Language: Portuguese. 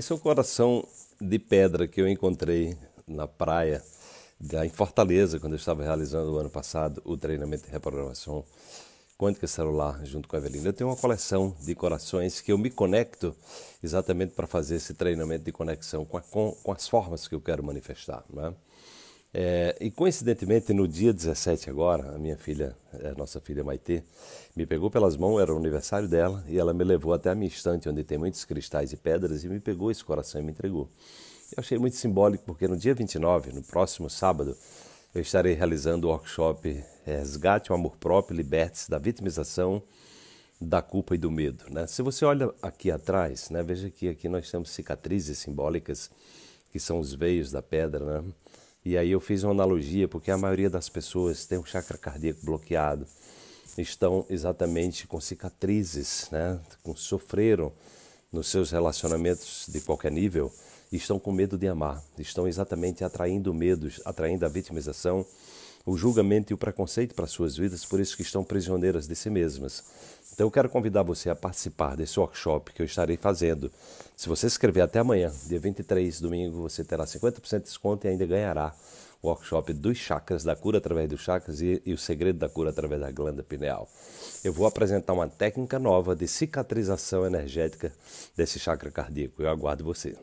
Esse é o coração de pedra que eu encontrei na praia em Fortaleza, quando eu estava realizando o ano passado o treinamento de reprogramação quântica celular junto com a Evelina. Eu tenho uma coleção de corações que eu me conecto exatamente para fazer esse treinamento de conexão com, a, com, com as formas que eu quero manifestar. É? É, e coincidentemente, no dia 17 agora, a minha filha, é, a nossa filha Maitê, me pegou pelas mãos, era o aniversário dela, e ela me levou até a minha estante, onde tem muitos cristais e pedras, e me pegou esse coração e me entregou. Eu achei muito simbólico, porque no dia 29, no próximo sábado, eu estarei realizando o workshop é, Resgate o Amor Próprio, Liberte-se da Vitimização, da Culpa e do Medo. Né? Se você olha aqui atrás, né, veja que aqui nós temos cicatrizes simbólicas, que são os veios da pedra, né? E aí eu fiz uma analogia, porque a maioria das pessoas tem o chakra cardíaco bloqueado, estão exatamente com cicatrizes, né? Com, sofreram nos seus relacionamentos de qualquer nível, estão com medo de amar, estão exatamente atraindo medos, atraindo a vitimização, o julgamento e o preconceito para suas vidas, por isso que estão prisioneiras de si mesmas. Então eu quero convidar você a participar desse workshop que eu estarei fazendo. Se você escrever até amanhã, dia 23, domingo, você terá 50% de desconto e ainda ganhará o workshop dos chakras, da cura através dos chakras e, e o segredo da cura através da glândula pineal. Eu vou apresentar uma técnica nova de cicatrização energética desse chakra cardíaco. Eu aguardo você.